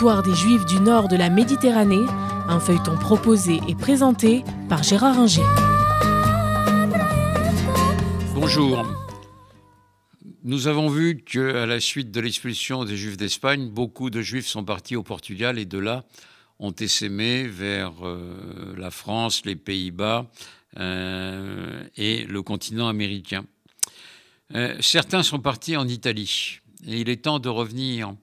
L'histoire des Juifs du nord de la Méditerranée, un feuilleton proposé et présenté par Gérard Inger. Bonjour. Nous avons vu qu'à la suite de l'expulsion des Juifs d'Espagne, beaucoup de Juifs sont partis au Portugal et de là ont essaimé vers euh, la France, les Pays-Bas euh, et le continent américain. Euh, certains sont partis en Italie et il est temps de revenir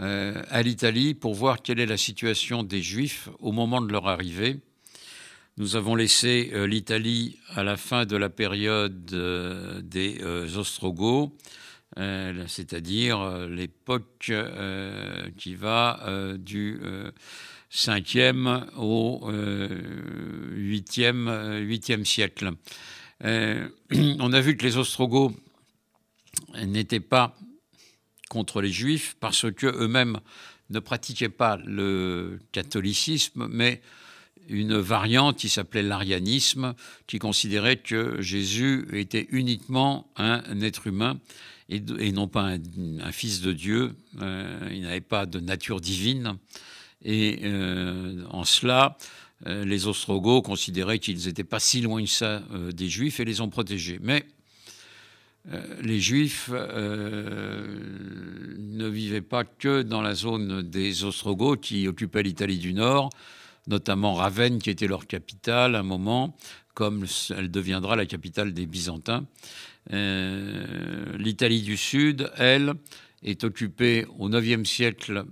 euh, à l'Italie pour voir quelle est la situation des Juifs au moment de leur arrivée. Nous avons laissé euh, l'Italie à la fin de la période euh, des Ostrogoths, c'est-à-dire l'époque qui va du 5e au 8e, 8e siècle. on a vu que les Ostrogoths n'étaient pas contre les juifs parce que eux-mêmes ne pratiquaient pas le catholicisme, mais une variante qui s'appelait l'arianisme, qui considérait que Jésus était uniquement un être humain et, non pas un, fils de Dieu. Euh, il n'avait pas de nature divine. Et euh, en cela, euh, les Ostrogoths considéraient qu'ils n'étaient pas si loin que ça des Juifs et les ont protégés. Mais euh, les Juifs euh, ne vivaient pas que dans la zone des Ostrogoths qui occupaient l'Italie du Nord, notamment Ravenne qui était leur capitale à un moment, comme elle deviendra la capitale des Byzantins. Euh, L'Italie du Sud, elle, est occupée au IXe siècle,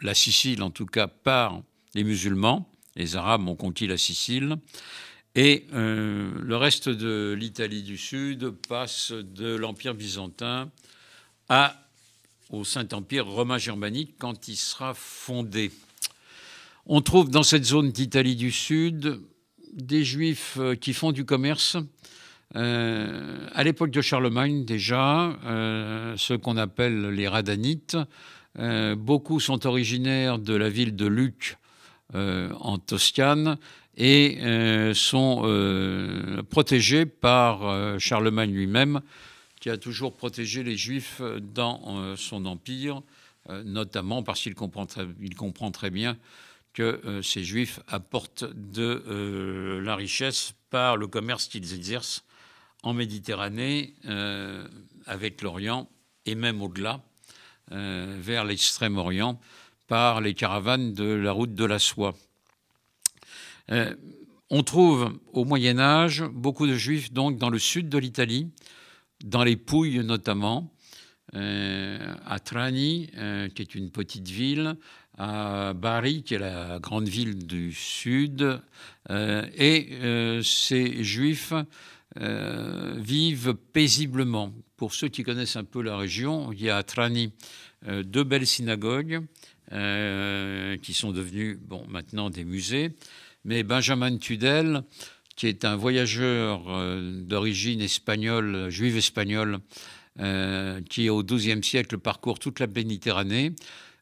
la Sicile en tout cas, par les musulmans. Les Arabes ont conquis la Sicile. Et euh, le reste de l'Italie du Sud passe de l'Empire byzantin au Saint-Empire romain germanique quand il sera fondé. On trouve dans cette zone d'Italie du Sud des juifs euh, qui font du commerce. Euh, à l'époque de Charlemagne déjà, ceux qu'on appelle les radanites, beaucoup sont originaires de la ville de Luc en Toscane et euh, sont euh, protégés par euh, Charlemagne lui-même, qui a toujours protégé les Juifs dans son empire, notamment parce qu'il comprend, très bien que ces Juifs apportent de la richesse par le commerce qu'ils exercent en Méditerranée, avec l'Orient et même au-delà, vers l'Extrême-Orient, par les caravanes de la route de la soie. Euh, on trouve au Moyen Âge beaucoup de juifs donc dans le sud de l'Italie, dans les Pouilles notamment, euh, à Trani, euh, qui est une petite ville, à Bari, qui est la grande ville du sud, et ces juifs vivent paisiblement. Pour ceux qui connaissent un peu la région, il y a à Trani deux belles synagogues qui sont devenues bon, maintenant des musées. Mais Benjamin Tudel, qui est un voyageur euh, d'origine espagnole, juive espagnole, euh, qui au XIIe siècle parcourt toute la Méditerranée,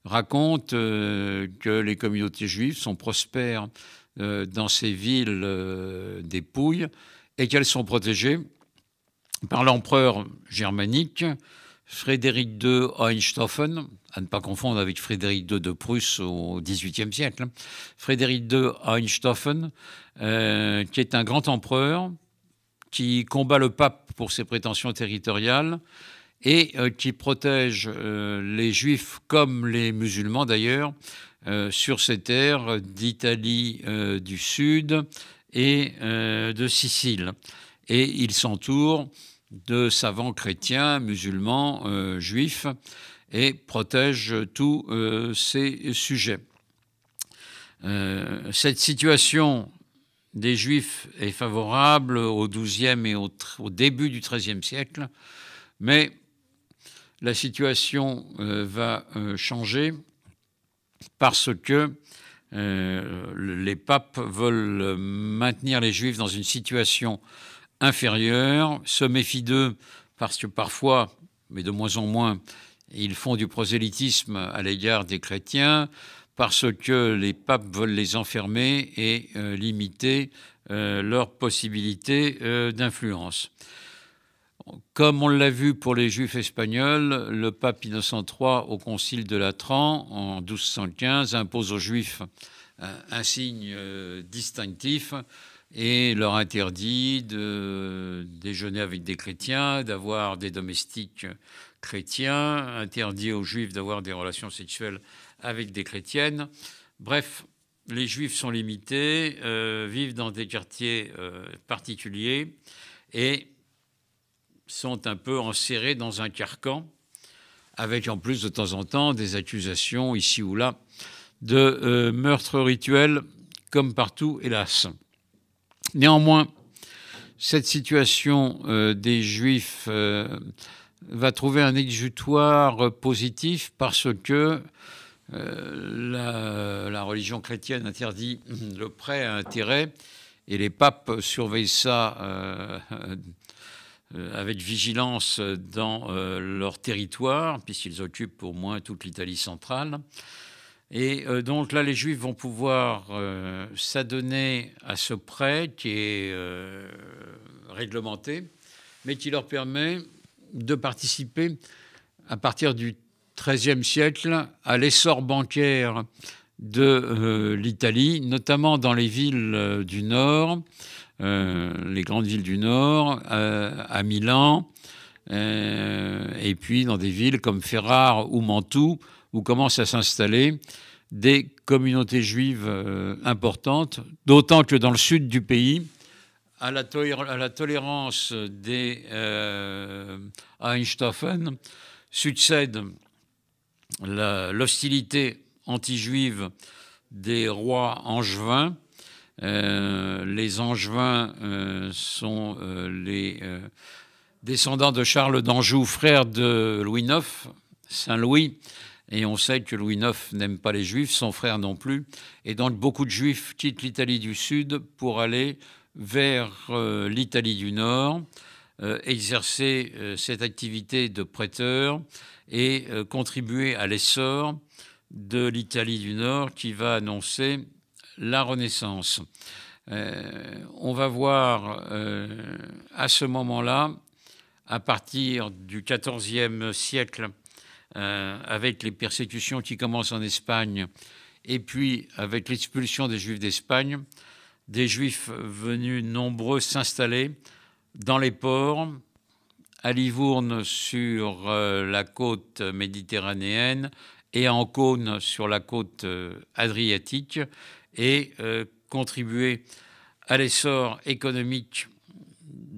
raconte euh, que les communautés juives sont prospères dans ces villes des Pouilles et qu'elles sont protégées par l'empereur germanique Frédéric II Hohenstaufen, à ne pas confondre avec Frédéric II de Prusse au XVIIIe siècle, Frédéric II Hohenstaufen, euh, qui est un grand empereur, qui combat le pape pour ses prétentions territoriales et euh, qui protège euh, les juifs comme les musulmans d'ailleurs sur ces terres d'Italie du Sud et de Sicile. Et il s'entoure de savants chrétiens, musulmans, euh, juifs, et protège tous euh, ces sujets. Euh, cette situation des juifs est favorable au XIIe et au, au début du XIIIe siècle, mais la situation va changer parce que les papes veulent maintenir les juifs dans une situation inférieurs, se méfient d'eux parce que parfois, mais de moins en moins, ils font du prosélytisme à l'égard des chrétiens parce que les papes veulent les enfermer et euh, limiter leur leurs possibilités euh, d'influence. Comme on l'a vu pour les Juifs espagnols, le pape Innocent III au concile de Latran en 1215 impose aux Juifs un signe euh, distinctif et leur interdit de déjeuner avec des chrétiens, d'avoir des domestiques chrétiens, interdit aux juifs d'avoir des relations sexuelles avec des chrétiennes. Bref, les juifs sont limités, euh, vivent dans des quartiers euh, particuliers et sont un peu enserrés dans un carcan, avec en plus de temps en temps des accusations ici ou là de euh, meurtre rituel, comme partout, hélas. Néanmoins, cette situation euh, des Juifs euh, va trouver un exutoire positif parce que euh, la, la, religion chrétienne interdit le prêt à intérêt et les papes surveillent ça avec vigilance dans leur territoire, puisqu'ils occupent au moins toute l'Italie centrale. Et euh, donc là, les Juifs vont pouvoir euh, s'adonner à ce prêt qui est euh, réglementé, mais qui leur permet de participer à partir du XIIIe siècle à l'essor bancaire de l'Italie, notamment dans les villes du Nord, les grandes villes du Nord, à Milan, euh, et puis dans des villes comme Ferrare ou Mantoue, où commencent à s'installer des communautés juives euh, importantes, d'autant que dans le sud du pays, à la, tolérance des euh, succède l'hostilité anti-juive des rois angevins. les angevins sont les descendant de Charles d'Anjou, frère de Louis IX, Saint-Louis, et on sait que Louis IX n'aime pas les Juifs, son frère non plus, et donc beaucoup de Juifs quittent l'Italie du Sud pour aller vers euh, l'Italie du Nord, euh, exercer euh, cette activité de prêteur et contribuer à l'essor de l'Italie du Nord qui va annoncer la Renaissance. on va voir à ce moment-là à partir du XIVe siècle, euh, avec les persécutions qui commencent en Espagne, et puis avec l'expulsion des Juifs d'Espagne, des Juifs venus nombreux s'installer dans les ports, à Livourne sur euh, la côte méditerranéenne et à Ancône sur la côte euh, adriatique, et contribuer à l'essor économique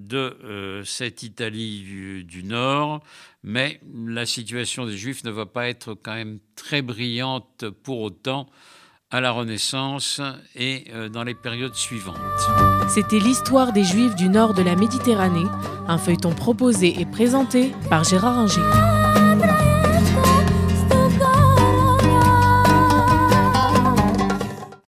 de euh, cette Italie du, Nord, mais la situation des Juifs ne va pas être quand même très brillante pour autant à la Renaissance et euh, dans les périodes suivantes. C'était l'histoire des Juifs du Nord de la Méditerranée, un feuilleton proposé et présenté par Gérard Inger.